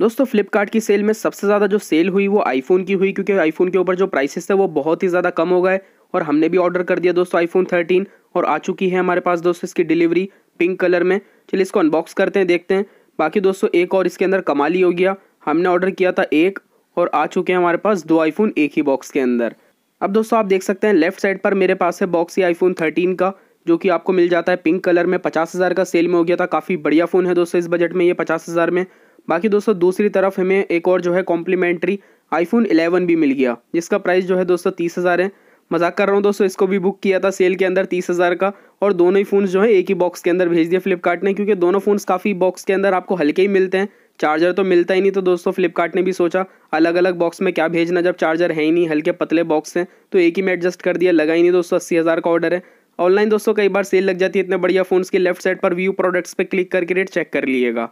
दोस्तों फ्लिपकार्ट की सेल में सबसे ज़्यादा जो सेल हुई वो आईफोन की हुई क्योंकि आईफोन के ऊपर जो प्राइसेस थे वो बहुत ही ज़्यादा कम हो गए और हमने भी ऑर्डर कर दिया दोस्तों आईफोन 13 और आ चुकी है हमारे पास दोस्तों इसकी डिलीवरी पिंक कलर में चलिए इसको अनबॉक्स करते हैं देखते हैं बाकी दोस्तों एक और इसके अंदर कमाल ही हो गया हमने ऑर्डर किया था एक और आ चुके हैं हमारे पास दो आईफोन एक ही बॉक्स के अंदर अब दोस्तों आप देख सकते हैं लेफ्ट साइड पर मेरे पास है बॉक्स ही आईफोन थर्टीन का जो कि आपको मिल जाता है पिंक कलर में पचास हज़ार का सेल में हो गया था काफ़ी बढ़िया फ़ोन है दोस्तों इस बजट में ये पचास हज़ार में बाकी दोस्तों दूसरी तरफ हमें एक और जो है कॉम्प्लीमेंट्री आईफोन 11 भी मिल गया जिसका प्राइस जो है दोस्तों तीस हज़ार है मजाक कर रहा हूँ दोस्तों इसको भी बुक किया था सेल के अंदर तीस हज़ार का और दोनों ही फ़ोन जो है एक ही बॉक्स के अंदर भेज दिया फ्लिपकार्ट ने क्योंकि दोनों फ़ोन्स काफ़ी बॉक्स के अंदर आपको हल्के ही मिलते हैं चार्जर तो मिलता ही नहीं तो दोस्तों फ्लिपकार्ट ने भी सोचा अलग अलग बॉक्स में क्या भेजना जब चार्जर है ही नहीं हल्के पतले बॉक्स हैं तो एक ही में एडजस्ट कर दिया लगा ही नहीं दोस्तों अस्सी हज़ार का ऑर्डर है ऑनलाइन दोस्तों कई बार सेल लग जाती है इतने बढ़िया फ़ोन्स के लेफ्ट साइड पर व्यू प्रोडक्ट्स पर क्लिक करके रेट चेक कर लिएगा